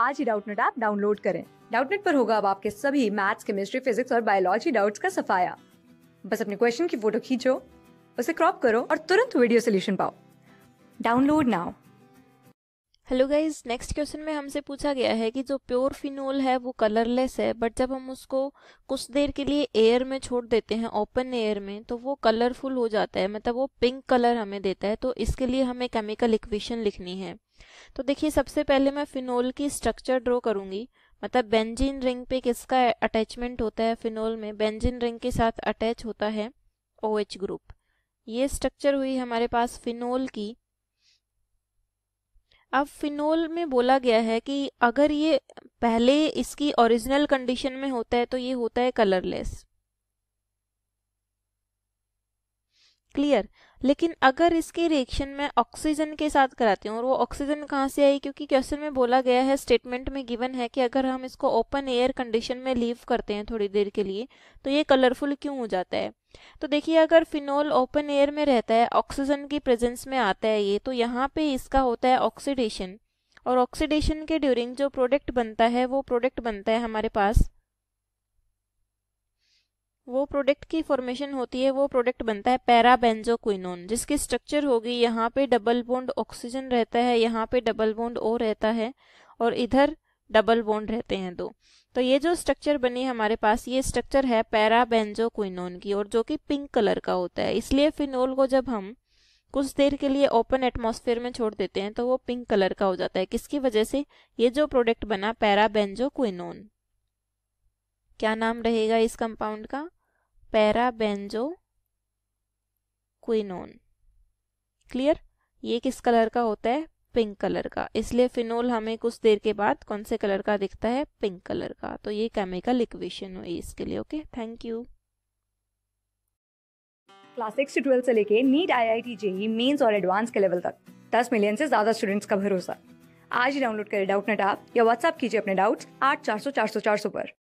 आज ही Doubtnut app download करें डाउटनेट पर होगा अब आपके सभी मैथ्स केमिस्ट्री फिजिक्स और बायोलॉजी डाउट्स का सफाया बस अपने क्वेश्चन की फोटो खींचो उसे क्रॉप करो और तुरंत वीडियो सोल्यूशन पाओ download now hello guys next question में हमसे पूछा गया है कि जो प्योर फिनोल है वो कलरलेस है बट जब हम उसको कुछ देर के लिए एयर में छोड़ देते हैं ओपन एयर में तो वो कलरफुल हो जाता है मतलब वो पिंक कलर हमें देता है तो इसके लिए हमें केमिकल इक्वेशन लिखनी है तो देखिए सबसे पहले मैं फिनोल की स्ट्रक्चर ड्रॉ करूंगी मतलब बेंजीन रिंग पे किसका अटैचमेंट होता है फिनोल में बेंजीन रिंग के साथ अटैच होता है ओ OH ग्रुप ये स्ट्रक्चर हुई हमारे पास फिनोल की अब फिनोल में बोला गया है कि अगर ये पहले इसकी ओरिजिनल कंडीशन में होता है तो ये होता है कलरलेस क्लियर लेकिन अगर इसके रिएक्शन में ऑक्सीजन के साथ कराती हूँ और वो ऑक्सीजन कहाँ से आई क्योंकि क्वेश्चन में बोला गया है स्टेटमेंट में गिवन है कि अगर हम इसको ओपन एयर कंडीशन में लीव करते हैं थोड़ी देर के लिए तो ये कलरफुल क्यों हो जाता है तो देखिए अगर फिनोल ओपन एयर में रहता है ऑक्सीजन की प्रेजेंस में आता है ये तो यहाँ पे इसका होता है ऑक्सीडेशन और ऑक्सीडेशन के ड्यूरिंग जो प्रोडक्ट बनता है वो प्रोडक्ट बनता है हमारे पास वो प्रोडक्ट की फॉर्मेशन होती है वो प्रोडक्ट बनता है पैराबेंजोक्विनोन जिसकी स्ट्रक्चर होगी यहाँ पे डबल बोंड ऑक्सीजन रहता है यहाँ पे डबल बोंड ओ रहता है और इधर डबल बोंड रहते हैं दो तो ये जो स्ट्रक्चर बनी हमारे पास ये स्ट्रक्चर है पैराबेंजोक्विनोन की और जो कि पिंक कलर का होता है इसलिए फिनोल को जब हम कुछ देर के लिए ओपन एटमोसफेयर में छोड़ देते हैं तो वो पिंक कलर का हो जाता है किसकी वजह से ये जो प्रोडक्ट बना पैराबेंजोक्विनोन क्या नाम रहेगा इस कंपाउंड का पैराबेंजो क्विनोन क्लियर ये किस कलर का होता है पिंक कलर का इसलिए फिनोल हमें कुछ देर के बाद कौन से कलर का दिखता है पिंक कलर का तो ये केमिकल इक्वेशन हुई इसके लिए okay thank you class six twelfth से लेके NEET I I T JEE mains और एडवांस के लेवल तक दस मिलियन से ज्यादा स्टूडेंट्स का भरोसा आज ही डाउनलोड करें डाउट नेट आप या व्हाट्सअप कीजिए अपने डाउट्स आठ चार सौ चार सौ चार सौ पर